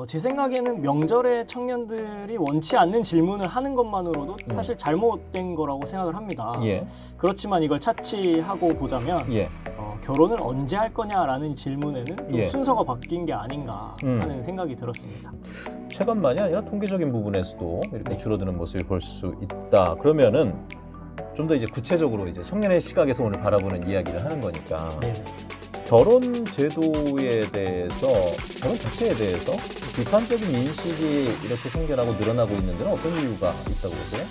어, 제 생각에는 명절에 청년들이 원치 않는 질문을 하는 것만으로도 음. 사실 잘못된 거라고 생각을 합니다. 예. 그렇지만 이걸 차치하고 보자면 예. 어, 결혼을 언제 할 거냐라는 질문에는 좀 예. 순서가 바뀐 게 아닌가 음. 하는 생각이 들었습니다. 체감만이 아니라 통계적인 부분에서도 이렇게 줄어드는 모습을 볼 수 있다. 그러면은 좀 더 이제 구체적으로 이제 청년의 시각에서 오늘 바라보는 이야기를 하는 거니까. 네 결혼 제도에 대해서 결혼 자체에 대해서 비판적인 인식이 이렇게 생겨나고 늘어나고 있는 데는 어떤 이유가 있다고 보세요?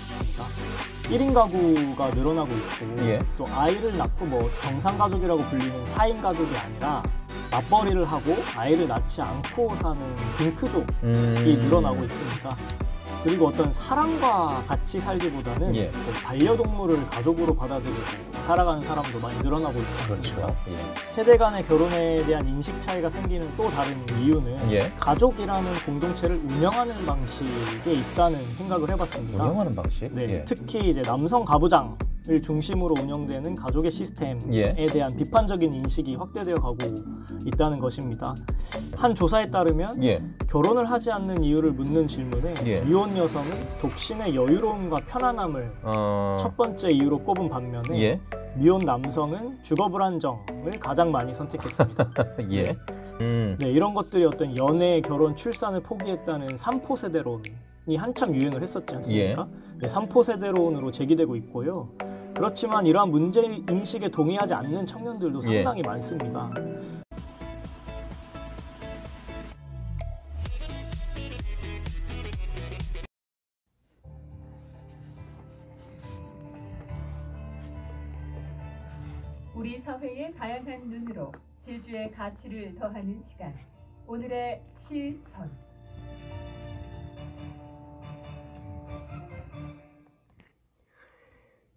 1인 아, 가구가 늘어나고 있고 예. 또 아이를 낳고 뭐 정상 가족이라고 불리는 4인 가족이 아니라 맞벌이를 하고 아이를 낳지 않고 사는 빈크족이 음... 늘어나고 있습니다. 그리고 어떤 사람과 같이 살기보다는 예. 그 반려동물을 가족으로 받아들이고 살아가는 사람도 많이 늘어나고 있지 않습니까? 그렇죠. 예. 세대 간의 결혼에 대한 인식 차이가 생기는 또 다른 이유는 예. 가족이라는 공동체를 운영하는 방식에 있다는 생각을 해봤습니다. 운영하는 방식? 네, 예. 특히 이제 남성 가부장 을 중심으로 운영되는 가족의 시스템에 예. 대한 비판적인 인식이 확대되어 가고 있다는 것입니다. 한 조사에 따르면 예. 결혼을 하지 않는 이유를 묻는 질문에 예. 미혼 여성은 독신의 여유로움과 편안함을 어... 첫 번째 이유로 꼽은 반면에 예. 미혼 남성은 주거 불안정을 가장 많이 선택했습니다. 예. 네. 음. 네, 이런 것들이 어떤 연애, 결혼, 출산을 포기했다는 삼포 세대론 이 한참 유행을 했었지 않습니까? 예. 네, 삼포 세대론으로 제기되고 있고요. 그렇지만 이러한 문제 인식에 동의하지 않는 청년들도 예. 상당히 예. 많습니다. 우리 사회의 다양한 눈으로 제주의 가치를 더하는 시간. 오늘의 시선.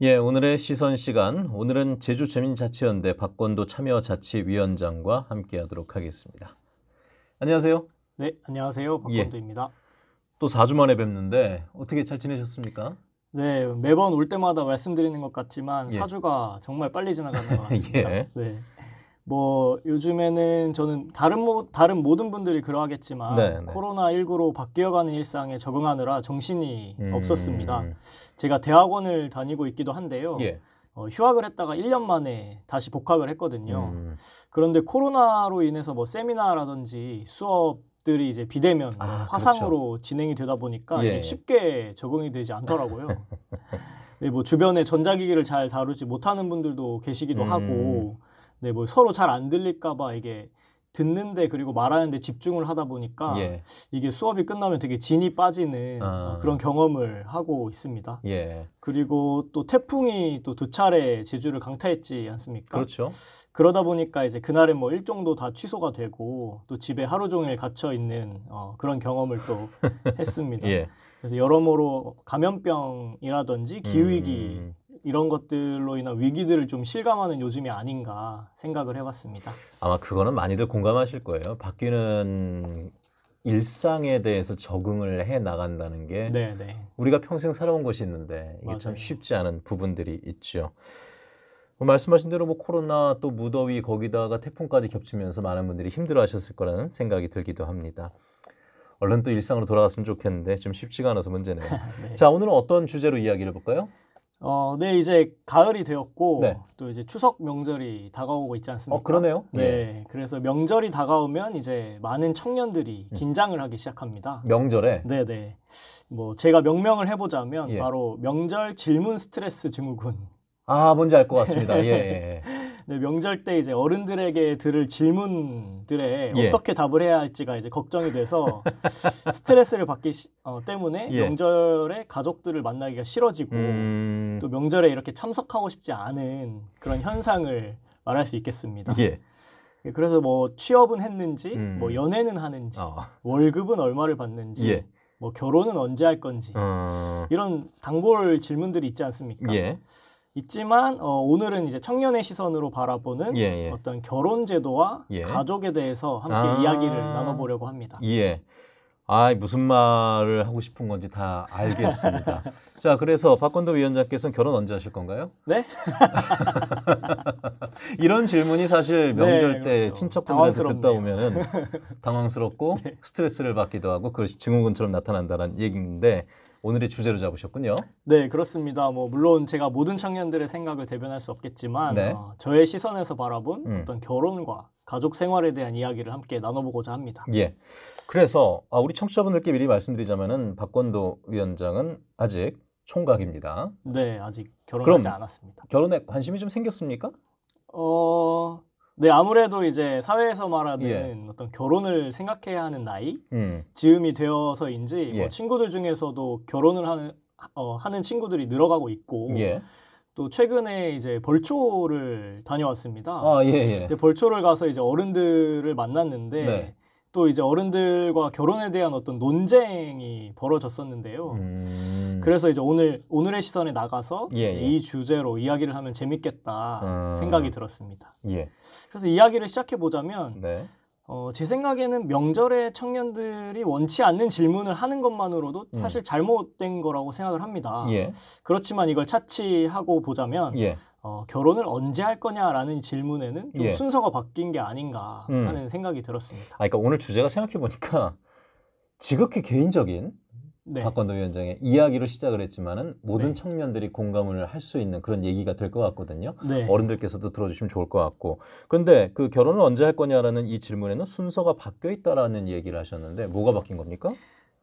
예, 오늘의 시선 시간. 오늘은 제주주민자치연대 박건도 참여자치위원장과 함께하도록 하겠습니다. 안녕하세요. 네, 안녕하세요. 박건도입니다. 예, 또 4주 만에 뵙는데 어떻게 잘 지내셨습니까? 네, 매번 올 때마다 말씀드리는 것 같지만 예. 4주가 정말 빨리 지나가는 것 같습니다. 예. 네. 뭐 요즘에는 저는 다른 모, 다른 모든 분들이 그러하겠지만 네, 네. 코로나 19로 바뀌어가는 일상에 적응하느라 정신이 음... 없었습니다. 제가 대학원을 다니고 있기도 한데요. 예. 어, 휴학을 했다가 1년 만에 다시 복학을 했거든요. 음... 그런데 코로나로 인해서 뭐 세미나라든지 수업 들이 이제 비대면 아, 화상으로 그렇죠. 진행이 되다 보니까 예. 예. 쉽게 적응이 되지 않더라고요. 네, 뭐 주변에 전자기기를 잘 다루지 못하는 분들도 계시기도 음... 하고 네, 뭐 서로 잘 안 들릴까봐 이게 듣는데 그리고 말하는데 집중을 하다 보니까 예. 이게 수업이 끝나면 되게 진이 빠지는 아. 어, 그런 경험을 하고 있습니다. 예. 그리고 또 태풍이 또 두 차례 제주를 강타했지 않습니까? 그렇죠. 그러다 보니까 이제 그날은 뭐 일정도 다 취소가 되고 또 집에 하루 종일 갇혀 있는 어, 그런 경험을 또 했습니다. 예. 그래서 여러모로 감염병이라든지 기후위기 음. 이런 것들로 인한 위기들을 좀 실감하는 요즘이 아닌가 생각을 해봤습니다. 아마 그거는 많이들 공감하실 거예요. 바뀌는 일상에 대해서 적응을 해 나간다는 게 네네. 네. 우리가 평생 살아온 것이 있는데 이게 맞아요. 참 쉽지 않은 부분들이 있죠. 뭐 말씀하신 대로 뭐 코로나 또 무더위 거기다가 태풍까지 겹치면서 많은 분들이 힘들어하셨을 거라는 생각이 들기도 합니다. 얼른 또 일상으로 돌아갔으면 좋겠는데 좀 쉽지가 않아서 문제네요. 네. 자 오늘은 어떤 주제로 이야기를 볼까요? 어, 네 이제 가을이 되었고 네. 또 이제 추석 명절이 다가오고 있지 않습니까? 어, 그러네요. 네. 네. 그래서 명절이 다가오면 이제 많은 청년들이 음. 긴장을 하기 시작합니다. 명절에? 네, 네. 뭐 제가 명명을 해 보자면 예. 바로 명절 질문 스트레스 증후군. 아, 뭔지 알 것 같습니다. 예. 예, 예. 네, 명절 때 이제 어른들에게 들을 질문들에 예. 어떻게 답을 해야 할지가 이제 걱정이 돼서 스트레스를 받기 시, 어, 때문에 예. 명절에 가족들을 만나기가 싫어지고 음... 또 명절에 이렇게 참석하고 싶지 않은 그런 현상을 말할 수 있겠습니다. 예. 예 그래서 뭐 취업은 했는지, 음... 뭐 연애는 하는지, 어. 월급은 얼마를 받는지, 예. 뭐 결혼은 언제 할 건지 어... 이런 단골 질문들이 있지 않습니까? 예. 있지만 어, 오늘은 이제 청년의 시선으로 바라보는 예, 예. 어떤 결혼 제도와 예. 가족에 대해서 함께 아~ 이야기를 나눠보려고 합니다. 예. 아, 무슨 말을 하고 싶은 건지 다 알겠습니다. 자, 그래서 박건도 위원장께서는 결혼 언제 하실 건가요? 네? 이런 질문이 사실 네, 명절 네, 때 그렇죠. 친척분들한테 듣다 보면은 당황스럽고 네. 스트레스를 받기도 하고 그 증후군처럼 나타난다는 얘기인데 오늘의 주제로 잡으셨군요. 네, 그렇습니다. 뭐 물론 제가 모든 청년들의 생각을 대변할 수 없겠지만 네. 어, 저의 시선에서 바라본 음. 어떤 결혼과 가족 생활에 대한 이야기를 함께 나눠보고자 합니다. 예. 그래서 아, 우리 청취자분들께 미리 말씀드리자면은 박권도 위원장은 아직 총각입니다. 네, 아직 결혼하지 않았습니다. 결혼에 관심이 좀 생겼습니까? 어 네, 아무래도 이제 사회에서 말하는 예. 어떤 결혼을 생각해야 하는 나이 음. 즈음이 되어서인지 뭐 예. 뭐 친구들 중에서도 결혼을 하는 어, 하는 친구들이 늘어가고 있고 예. 또 최근에 이제 벌초를 다녀왔습니다. 아, 예, 예. 벌초를 가서 이제 어른들을 만났는데 네. 또 이제 어른들과 결혼에 대한 어떤 논쟁이 벌어졌었는데요. 음... 그래서 이제 오늘 오늘의 시선에 나가서 예, 예. 이 주제로 이야기를 하면 재밌겠다 음... 생각이 들었습니다. 예. 그래서 이야기를 시작해 보자면 네. 어, 제 생각에는 명절에 청년들이 원치 않는 질문을 하는 것만으로도 음. 사실 잘못된 거라고 생각을 합니다. 예. 그렇지만 이걸 차치하고 보자면 예. 어, 결혼을 언제 할 거냐라는 질문에는 좀 예. 순서가 바뀐 게 아닌가 음. 하는 생각이 들었습니다. 아, 그러니까 오늘 주제가 생각해 보니까 지극히 개인적인 네. 박건도 위원장의 이야기로 시작을 했지만은 모든 네. 청년들이 공감을 할 수 있는 그런 얘기가 될 것 같거든요. 네. 어른들께서도 들어주시면 좋을 것 같고. 그런데 그 결혼을 언제 할 거냐라는 이 질문에는 순서가 바뀌어 있다라는 얘기를 하셨는데 뭐가 바뀐 겁니까?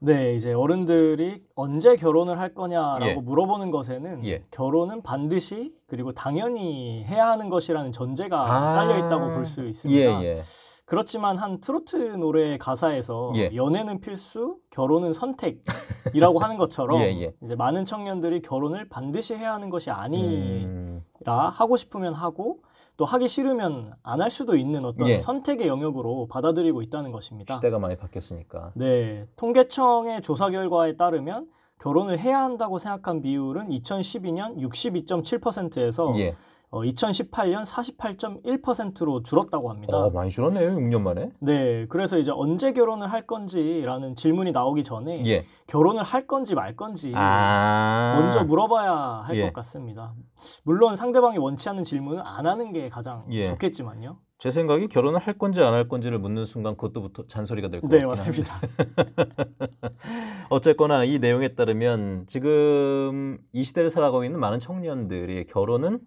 네, 이제 어른들이 언제 결혼을 할 거냐라고 예. 물어보는 것에는 예. 결혼은 반드시 그리고 당연히 해야 하는 것이라는 전제가 아~ 깔려 있다고 볼 수 있습니다. 예, 예, 그렇지만 한 트로트 노래 의 가사에서 예. 연애는 필수, 결혼은 선택이라고 하는 것처럼 예, 이제 많은 청년들이 결혼을 반드시 해야 하는 것이 아니 음... 선택이라 하고 싶으면 하고 또 하기 싫으면 안 할 수도 있는 어떤 예. 선택의 영역으로 받아들이고 있다는 것입니다. 시대가 많이 바뀌었으니까. 네. 통계청의 조사 결과에 따르면 결혼을 해야 한다고 생각한 비율은 2012년 62.7%에서 예. 어, 2018년 48.1%로 줄었다고 합니다. 아, 많이 줄었네요. 6년 만에. 네. 그래서 이제 언제 결혼을 할 건지라는 질문이 나오기 전에 예. 결혼을 할 건지 말 건지 아~ 먼저 물어봐야 할것 예. 같습니다. 물론 상대방이 원치 않는 질문은 안 하는 게 가장 예. 좋겠지만요. 제 생각에 결혼을 할 건지 안 할 건지를 묻는 순간 그것도부터 잔소리가 될 거예요. 네, 맞습니다. 어쨌거나 이 내용에 따르면 지금 이 시대를 살아가고 있는 많은 청년들이 결혼은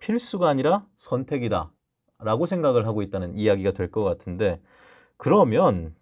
필수가 아니라 선택이다 라고 생각을 하고 있다는 이야기가 될 것 같은데 그러면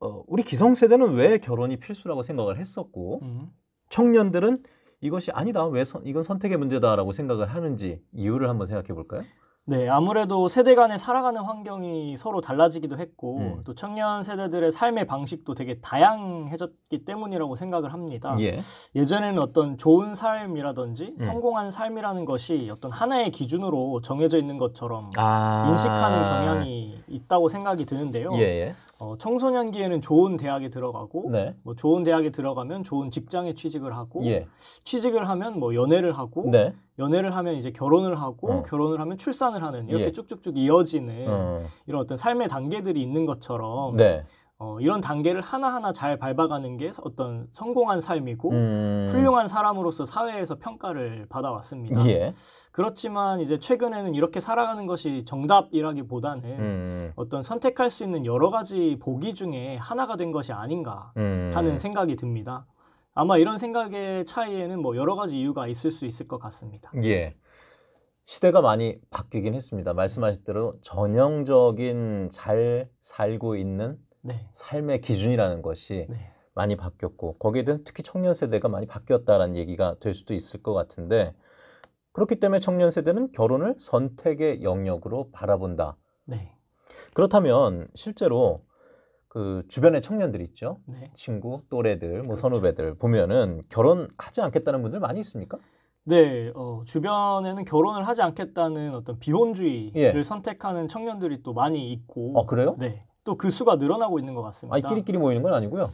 어, 우리 기성세대는 왜 결혼이 필수라고 생각을 했었고 음. 청년들은 이것이 아니다 왜 선, 이건 선택의 문제다라고 생각을 하는지 이유를 한번 생각해 볼까요? 네, 아무래도 세대 간에 살아가는 환경이 서로 달라지기도 했고 음. 또 청년 세대들의 삶의 방식도 되게 다양해졌기 때문이라고 생각을 합니다. 예. 예전에는 어떤 좋은 삶이라든지 음. 성공한 삶이라는 것이 어떤 하나의 기준으로 정해져 있는 것처럼 아~ 인식하는 경향이 있다고 생각이 드는데요. 예예. 예. 어, 청소년기에는 좋은 대학에 들어가고 네. 뭐 좋은 대학에 들어가면 좋은 직장에 취직을 하고 예. 취직을 하면 뭐 연애를 하고 네. 연애를 하면 이제 결혼을 하고 어. 결혼을 하면 출산을 하는 이렇게 예. 쭉쭉쭉 이어지는 어. 이런 어떤 삶의 단계들이 있는 것처럼 네. 어, 이런 단계를 하나하나 잘 밟아가는 게 어떤 성공한 삶이고 음... 훌륭한 사람으로서 사회에서 평가를 받아왔습니다. 예. 그렇지만 이제 최근에는 이렇게 살아가는 것이 정답이라기보다는 음... 어떤 선택할 수 있는 여러 가지 보기 중에 하나가 된 것이 아닌가 음. 하는 생각이 듭니다. 아마 이런 생각의 차이에는 뭐 여러 가지 이유가 있을 수 있을 것 같습니다. 예. 시대가 많이 바뀌긴 했습니다. 말씀하신 대로 전형적인 잘 살고 있는 네. 삶의 기준이라는 것이 네. 많이 바뀌었고 거기에 대해서 특히 청년 세대가 많이 바뀌었다라는 얘기가 될 수도 있을 것 같은데 그렇기 때문에 청년 세대는 결혼을 선택의 영역으로 바라본다. 네. 그렇다면 실제로 그 주변의 청년들 있죠, 네. 친구, 또래들, 뭐 그렇죠. 선후배들 보면은 결혼하지 않겠다는 분들 많이 있습니까? 네, 어, 주변에는 결혼을 하지 않겠다는 어떤 비혼주의를 예. 선택하는 청년들이 또 많이 있고. 아 그래요? 네. 또그 수가 늘어나고 있는 것 같습니다. 아니, 끼리끼리 모이는 건 아니고요.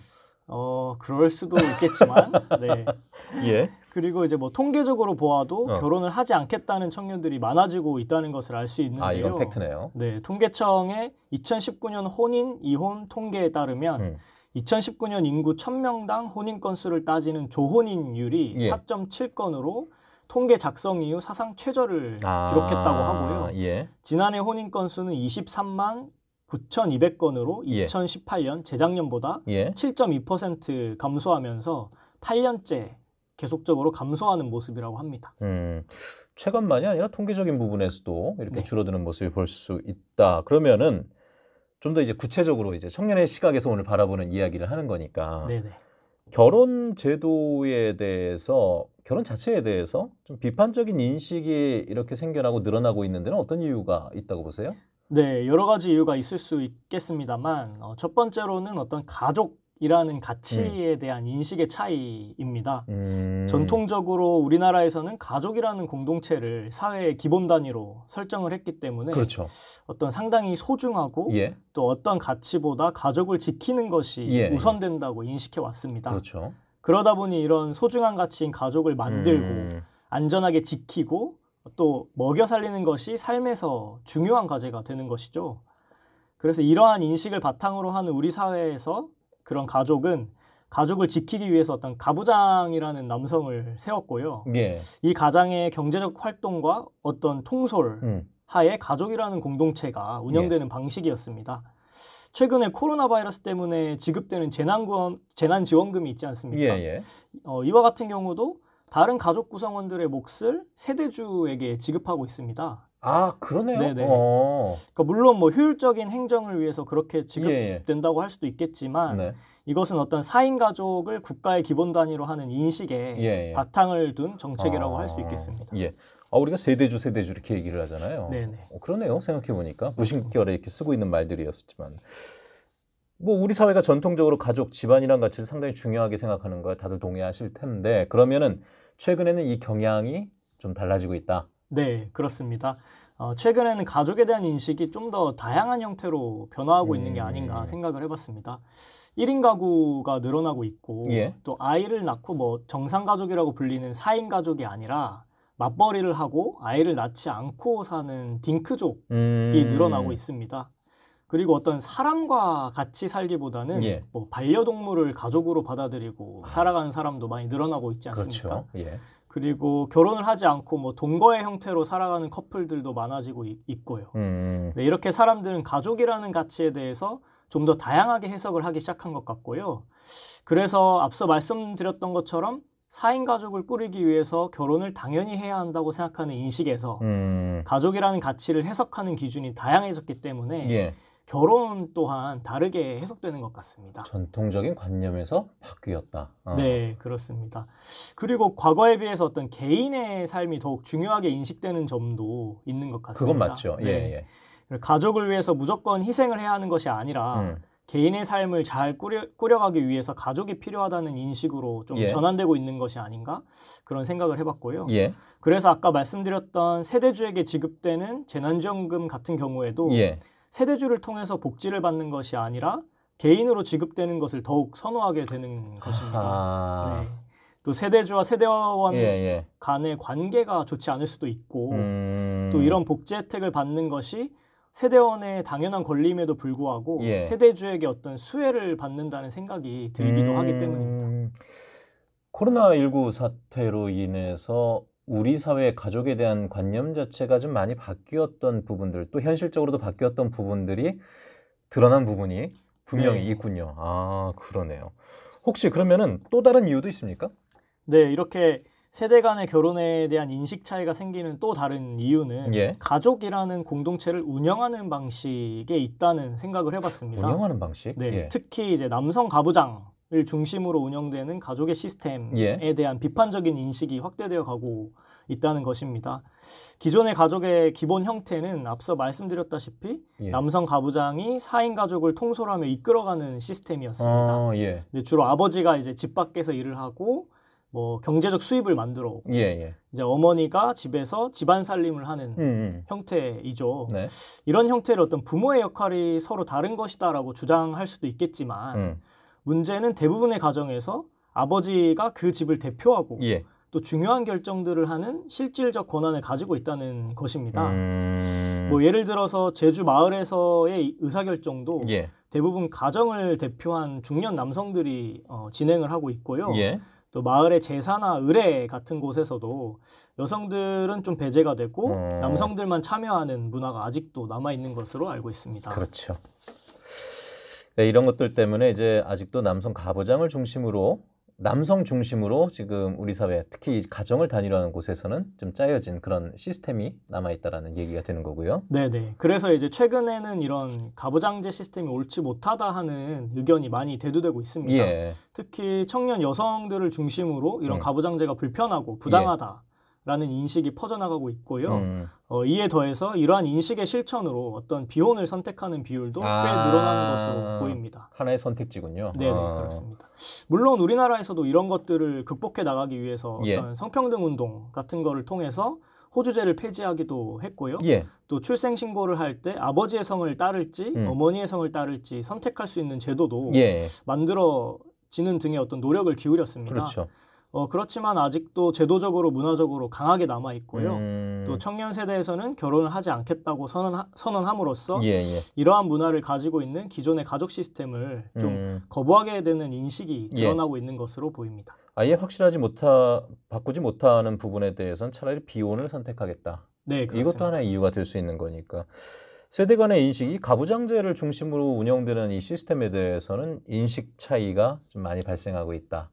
어, 그럴 수도 있겠지만, 네. 예. 그리고 이제 뭐 통계적으로 보아도 어. 결혼을 하지 않겠다는 청년들이 많아지고 있다는 것을 알 수 있는데요. 아, 이건 팩트네요. 네, 통계청의 2019년 혼인 이혼 통계에 따르면 음. 2019년 인구 1000명당 혼인 건수를 따지는 조혼인율이 예. 4.7건으로 통계 작성 이후 사상 최저를 아~ 기록했다고 하고요. 예. 지난해 혼인 건수는 23만 9,200건으로 예. 2018년 재작년보다 예. 7.2% 감소하면서 8년째 계속적으로 감소하는 모습이라고 합니다. 음, 체감만이 아니라 통계적인 부분에서도 이렇게 네. 줄어드는 모습을볼 수 있다. 그러면은 좀 더 이제 구체적으로 이제 청년의 시각에서 오늘 바라보는 이야기를 하는 거니까 네네. 결혼 제도에 대해서 결혼 자체에 대해서 좀 비판적인 인식이 이렇게 생겨나고 늘어나고 있는 데는 어떤 이유가 있다고 보세요? 네, 여러 가지 이유가 있을 수 있겠습니다만 어, 첫 번째로는 어떤 가족 이라는 가치에 음. 대한 인식의 차이입니다. 음. 전통적으로 우리나라에서는 가족이라는 공동체를 사회의 기본 단위로 설정을 했기 때문에 그렇죠. 어떤 상당히 소중하고 예. 또 어떤 가치보다 가족을 지키는 것이 예. 우선된다고 인식해 왔습니다. 그렇죠. 그러다 보니 이런 소중한 가치인 가족을 만들고 음. 안전하게 지키고 또 먹여 살리는 것이 삶에서 중요한 과제가 되는 것이죠. 그래서 이러한 인식을 바탕으로 하는 우리 사회에서 그런 가족은 가족을 지키기 위해서 어떤 가부장이라는 남성을 세웠고요. 예. 이 가장의 경제적 활동과 어떤 통솔 음. 하에 가족이라는 공동체가 운영되는 예. 방식이었습니다. 최근에 코로나 바이러스 때문에 지급되는 재난구원, 재난지원금이 있지 않습니까? 예, 예, 어, 이와 같은 경우도 다른 가족 구성원들의 몫을 세대주에게 지급하고 있습니다. 아 그러네요. 네네. 어. 그러니까 물론 뭐 효율적인 행정을 위해서 그렇게 지급된다고 예. 예. 할 수도 있겠지만 네. 이것은 어떤 사인 가족을 국가의 기본 단위로 하는 인식에 예. 예. 바탕을 둔 정책이라고 아. 할수 있겠습니다. 예. 아 우리가 세대주 세대주 이렇게 얘기를 하잖아요. 네네. 어, 그러네요. 생각해 보니까 무심결에 이렇게 쓰고 있는 말들이었지만. 뭐 우리 사회가 전통적으로 가족, 집안이란 가치를 상당히 중요하게 생각하는 거야 다들 동의하실 텐데 그러면은 최근에는 이 경향이 좀 달라지고 있다. 네, 그렇습니다. 어, 최근에는 가족에 대한 인식이 좀 더 다양한 형태로 변화하고 음... 있는 게 아닌가 음. 생각을 해봤습니다. 1인 가구가 늘어나고 있고 예. 또 아이를 낳고 뭐 정상 가족이라고 불리는 4인 가족이 아니라 맞벌이를 하고 아이를 낳지 않고 사는 딩크족이 음... 늘어나고 있습니다. 그리고 어떤 사람과 같이 살기보다는 예. 뭐 반려동물을 가족으로 받아들이고 살아가는 사람도 많이 늘어나고 있지 그렇죠. 않습니까? 그렇죠. 예. 그리고 결혼을 하지 않고 뭐 동거의 형태로 살아가는 커플들도 많아지고 이, 있고요. 음, 음. 네, 이렇게 사람들은 가족이라는 가치에 대해서 좀 더 다양하게 해석을 하기 시작한 것 같고요. 그래서 앞서 말씀드렸던 것처럼 사인 가족을 꾸리기 위해서 결혼을 당연히 해야 한다고 생각하는 인식에서 음. 가족이라는 가치를 해석하는 기준이 다양해졌기 때문에 예. 결혼 또한 다르게 해석되는 것 같습니다. 전통적인 관념에서 바뀌었다. 어. 네, 그렇습니다. 그리고 과거에 비해서 어떤 개인의 삶이 더욱 중요하게 인식되는 점도 있는 것 같습니다. 그건 맞죠. 네. 예, 예. 가족을 위해서 무조건 희생을 해야 하는 것이 아니라 음. 개인의 삶을 잘 꾸려, 꾸려가기 위해서 가족이 필요하다는 인식으로 좀 예. 전환되고 있는 것이 아닌가 그런 생각을 해봤고요. 예. 그래서 아까 말씀드렸던 세대주에게 지급되는 재난지원금 같은 경우에도 예. 세대주를 통해서 복지를 받는 것이 아니라 개인으로 지급되는 것을 더욱 선호하게 되는 것입니다. 아... 네. 또 세대주와 세대원 예, 예. 간의 관계가 좋지 않을 수도 있고 음... 또 이런 복지 혜택을 받는 것이 세대원의 당연한 권리임에도 불구하고 예. 세대주에게 어떤 수혜를 받는다는 생각이 들기도 음... 하기 때문입니다. 코로나 19 사태로 인해서 우리 사회 의 가족에 대한 관념 자체가 좀 많이 바뀌었던 부분들 또 현실적으로도 바뀌었던 부분들이 드러난 부분이 분명히 네. 있군요. 아 그러네요. 혹시 그러면은 또 다른 이유도 있습니까? 네 이렇게 세대 간의 결혼에 대한 인식 차이가 생기는 또 다른 이유는 예. 가족이라는 공동체를 운영하는 방식에 있다는 생각을 해봤습니다. 운영하는 방식? 네, 예. 특히 이제 남성 가부장 을 중심으로 운영되는 가족의 시스템에 예. 대한 비판적인 인식이 확대되어 가고 있다는 것입니다. 기존의 가족의 기본 형태는 앞서 말씀드렸다시피 예. 남성 가부장이 사인 가족을 통솔하며 이끌어가는 시스템이었습니다. 어, 예. 주로 아버지가 이제 집 밖에서 일을 하고 뭐 경제적 수입을 만들어 예, 예. 이제 어머니가 집에서 집안 살림을 하는 음, 음. 형태이죠. 네. 이런 형태를 어떤 부모의 역할이 서로 다른 것이다라고 주장할 수도 있겠지만 음. 문제는 대부분의 가정에서 아버지가 그 집을 대표하고 예. 또 중요한 결정들을 하는 실질적 권한을 가지고 있다는 것입니다. 음... 뭐 예를 들어서 제주 마을에서의 의사결정도 예. 대부분 가정을 대표한 중년 남성들이 어, 진행을 하고 있고요. 예. 또 마을의 제사나 의뢰 같은 곳에서도 여성들은 좀 배제가 되고 음... 남성들만 참여하는 문화가 아직도 남아 있는 것으로 알고 있습니다. 그렇죠. 네, 이런 것들 때문에 이제 아직도 남성 가부장을 중심으로 남성 중심으로 지금 우리 사회 특히 가정을 단위로하는 곳에서는 좀 짜여진 그런 시스템이 남아 있다라는 얘기가 되는 거고요. 네, 네. 그래서 이제 최근에는 이런 가부장제 시스템이 옳지 못하다 하는 의견이 많이 대두되고 있습니다. 예. 특히 청년 여성들을 중심으로 이런 음. 가부장제가 불편하고 부당하다 예. 라는 인식이 퍼져나가고 있고요. 음. 어, 이에 더해서 이러한 인식의 실천으로 어떤 비혼을 선택하는 비율도 아~ 꽤 늘어나는 것으로 보입니다. 하나의 선택지군요. 네, 네 아~ 그렇습니다. 물론 우리나라에서도 이런 것들을 극복해 나가기 위해서 예. 어떤 성평등 운동 같은 거를 통해서 호주제를 폐지하기도 했고요. 예. 또 출생 신고를 할 때 아버지의 성을 따를지 음. 어머니의 성을 따를지 선택할 수 있는 제도도 예. 만들어지는 등의 어떤 노력을 기울였습니다. 그렇죠. 어, 그렇지만 아직도 제도적으로 문화적으로 강하게 남아 있고요. 음... 또 청년 세대에서는 결혼을 하지 않겠다고 선언하, 선언함으로써 예, 예. 이러한 문화를 가지고 있는 기존의 가족 시스템을 좀 음... 거부하게 되는 인식이 예. 드러나고 예. 있는 것으로 보입니다. 아예 확실하지 못하 바꾸지 못하는 부분에 대해서는 차라리 비혼을 선택하겠다. 네, 그렇습니다. 이것도 하나의 이유가 될 수 있는 거니까. 세대 간의 인식이 가부장제를 중심으로 운영되는 이 시스템에 대해서는 인식 차이가 좀 많이 발생하고 있다.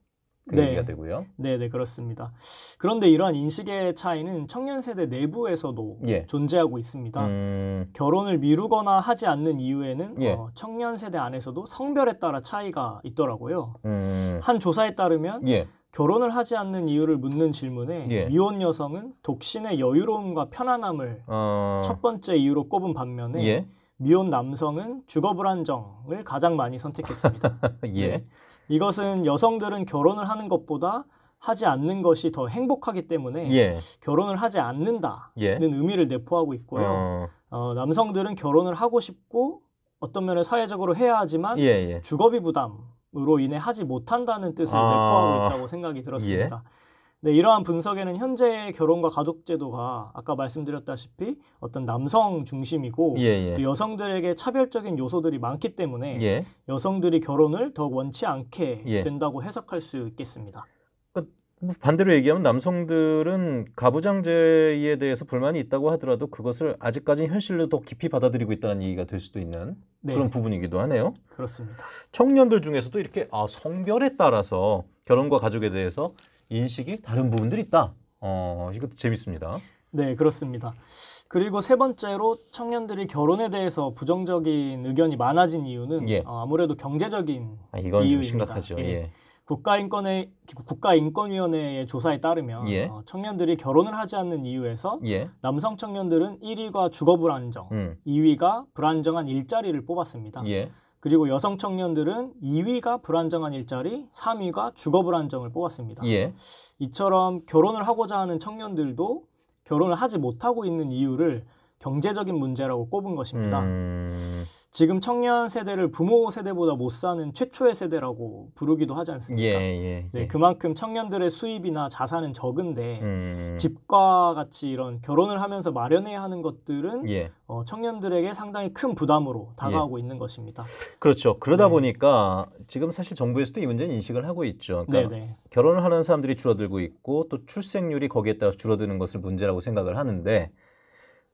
그 네. 얘기가 되고요. 네, 네 그렇습니다. 그런데 이러한 인식의 차이는 청년 세대 내부에서도 예. 존재하고 있습니다. 음... 결혼을 미루거나 하지 않는 이유에는 예. 어, 청년 세대 안에서도 성별에 따라 차이가 있더라고요. 음... 한 조사에 따르면 예. 결혼을 하지 않는 이유를 묻는 질문에 예. 미혼 여성은 독신의 여유로움과 편안함을 어... 첫 번째 이유로 꼽은 반면에 예. 미혼 남성은 주거 불안정을 가장 많이 선택했습니다. 예. 네. 이것은 여성들은 결혼을 하는 것보다 하지 않는 것이 더 행복하기 때문에 예. 결혼을 하지 않는다는 예. 의미를 내포하고 있고요. 어... 어, 남성들은 결혼을 하고 싶고 어떤 면을 사회적으로 해야 하지만 예, 예. 주거비 부담으로 인해 하지 못한다는 뜻을 아... 내포하고 있다고 생각이 들었습니다. 예. 네, 이러한 분석에는 현재 의 결혼과 가족제도가 아까 말씀드렸다시피 어떤 남성 중심이고 예, 예. 또 여성들에게 차별적인 요소들이 많기 때문에 예. 여성들이 결혼을 더 원치 않게 예. 된다고 해석할 수 있겠습니다. 그러니까 뭐 반대로 얘기하면 남성들은 가부장제에 대해서 불만이 있다고 하더라도 그것을 아직까지 현실로 더 깊이 받아들이고 있다는 얘기가 될 수도 있는 네. 그런 부분이기도 하네요. 그렇습니다. 청년들 중에서도 이렇게 아, 성별에 따라서 결혼과 가족에 대해서 인식이 다른 부분들이 있다. 어, 이것도 재밌습니다. 네, 그렇습니다. 그리고 세 번째로 청년들이 결혼에 대해서 부정적인 의견이 많아진 이유는 예. 어, 아무래도 경제적인 아, 이건 이유입니다. 심각하죠. 예. 예. 국가인권의 국가인권위원회의 조사에 따르면 예. 어, 청년들이 결혼을 하지 않는 이유에서 예. 남성 청년들은 1위가 주거 불안정, 음. 2위가 불안정한 일자리를 뽑았습니다. 예. 그리고 여성 청년들은 2위가 불안정한 일자리, 3위가 주거 불안정을 뽑았습니다. 예. 이처럼 결혼을 하고자 하는 청년들도 결혼을 하지 못하고 있는 이유를 경제적인 문제라고 꼽은 것입니다. 음... 지금 청년 세대를 부모 세대보다 못 사는 최초의 세대라고 부르기도 하지 않습니까? 예, 예, 네, 예. 그만큼 청년들의 수입이나 자산은 적은데 음. 집과 같이 이런 결혼을 하면서 마련해야 하는 것들은 예. 어, 청년들에게 상당히 큰 부담으로 다가오고 예. 있는 것입니다. 그렇죠. 그러다 네. 보니까 지금 사실 정부에서도 이 문제는 인식을 하고 있죠. 그러니까 네, 네. 결혼을 하는 사람들이 줄어들고 있고 또 출생률이 거기에 따라 서 줄어드는 것을 문제라고 생각을 하는데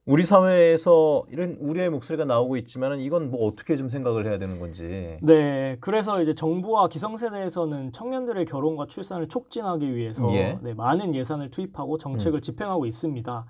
우리 사회에서 이런 우려의 목소리가 나오고 있지만 이건 뭐 어떻게 좀 생각을 해야 되는 건지. 네, 그래서 이제 정부와 기성세대에서는 청년들의 결혼과 출산을 촉진하기 위해서 예. 네, 많은 예산을 투입하고 정책을 음. 집행하고 있습니다.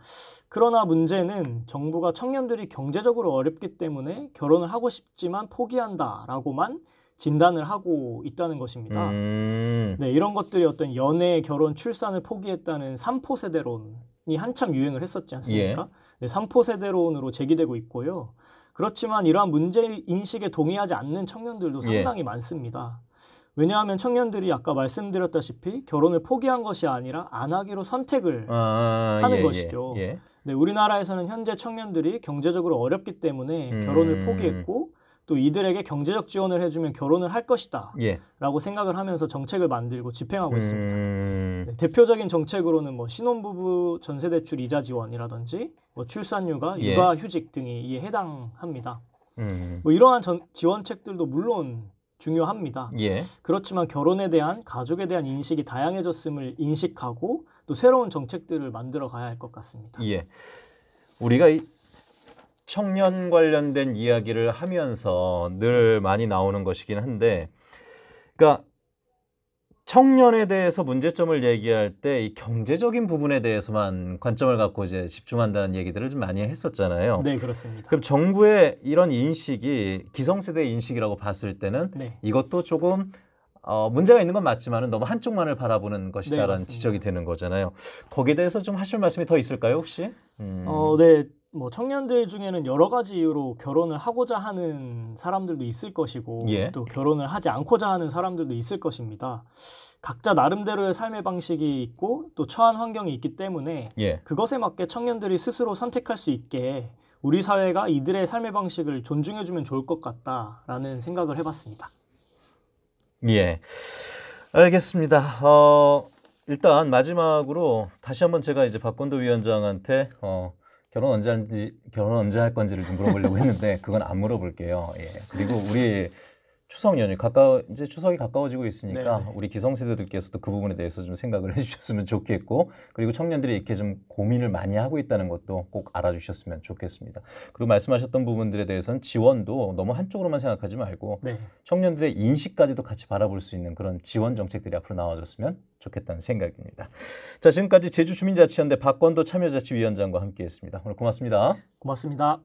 그러나 문제는 정부가 청년들이 경제적으로 어렵기 때문에 결혼을 하고 싶지만 포기한다라고만 진단을 하고 있다는 것입니다. 음. 네, 이런 것들이 어떤 연애, 결혼, 출산을 포기했다는 삼포 세대론 이 한참 유행을 했었지 않습니까? 예. 네, 3포 세대론으로 제기되고 있고요. 그렇지만 이러한 문제 인식에 동의하지 않는 청년들도 예. 상당히 예. 많습니다. 왜냐하면 청년들이 아까 말씀드렸다시피 결혼을 포기한 것이 아니라 안 하기로 선택을 아, 아 하는 예, 예, 것이죠. 예. 네, 우리나라에서는 현재 청년들이 경제적으로 어렵기 때문에 음. 결혼을 포기했고 또 이들에게 경제적 지원을 해주면 결혼을 할 것이다 예. 라고 생각을 하면서 정책을 만들고 집행하고 음... 있습니다. 네, 대표적인 정책으로는 뭐 신혼부부 전세대출 이자 지원이라든지 뭐 출산휴가, 예. 육아휴직 등이 이에 해당합니다. 음... 뭐 이러한 전, 지원책들도 물론 중요합니다. 예. 그렇지만 결혼에 대한 가족에 대한 인식이 다양해졌음을 인식하고 또 새로운 정책들을 만들어 가야 할 것 같습니다. 예. 우리가 이 청년 관련된 이야기를 하면서 늘 많이 나오는 것이긴 한데, 그러니까 청년에 대해서 문제점을 얘기할 때 이 경제적인 부분에 대해서만 관점을 갖고 이제 집중한다는 얘기들을 좀 많이 했었잖아요. 네, 그렇습니다. 그럼 정부의 이런 인식이 기성세대 인식이라고 봤을 때는 네. 이것도 조금 어, 문제가 있는 건맞지만 너무 한쪽만을 바라보는 것이다라는 네, 지적이 되는 거잖아요. 거기에 대해서 좀 하실 말씀이 더 있을까요, 혹시? 음. 어, 네. 뭐 청년들 중에는 여러 가지 이유로 결혼을 하고자 하는 사람들도 있을 것이고 예. 또 결혼을 하지 않고자 하는 사람들도 있을 것입니다. 각자 나름대로의 삶의 방식이 있고 또 처한 환경이 있기 때문에 예. 그것에 맞게 청년들이 스스로 선택할 수 있게 우리 사회가 이들의 삶의 방식을 존중해주면 좋을 것 같다라는 생각을 해봤습니다. 예, 알겠습니다. 어, 일단 마지막으로 다시 한번 제가 이제 박건도 위원장한테 어, 결혼 언제 할지 결혼 언제 할 건지를 좀 물어보려고 했는데 그건 안 물어볼게요. 예. 그리고 우리 추석 연휴 가까워 이제 추석이 가까워지고 있으니까 네네. 우리 기성세대들께서도 그 부분에 대해서 좀 생각을 해주셨으면 좋겠고 그리고 청년들이 이렇게 좀 고민을 많이 하고 있다는 것도 꼭 알아주셨으면 좋겠습니다. 그리고 말씀하셨던 부분들에 대해서는 지원도 너무 한쪽으로만 생각하지 말고 네. 청년들의 인식까지도 같이 바라볼 수 있는 그런 지원 정책들이 앞으로 나와줬으면 좋겠다는 생각입니다. 자 지금까지 제주주민자치연대 박건도 참여자치위원장과 함께했습니다. 오늘 고맙습니다. 고맙습니다.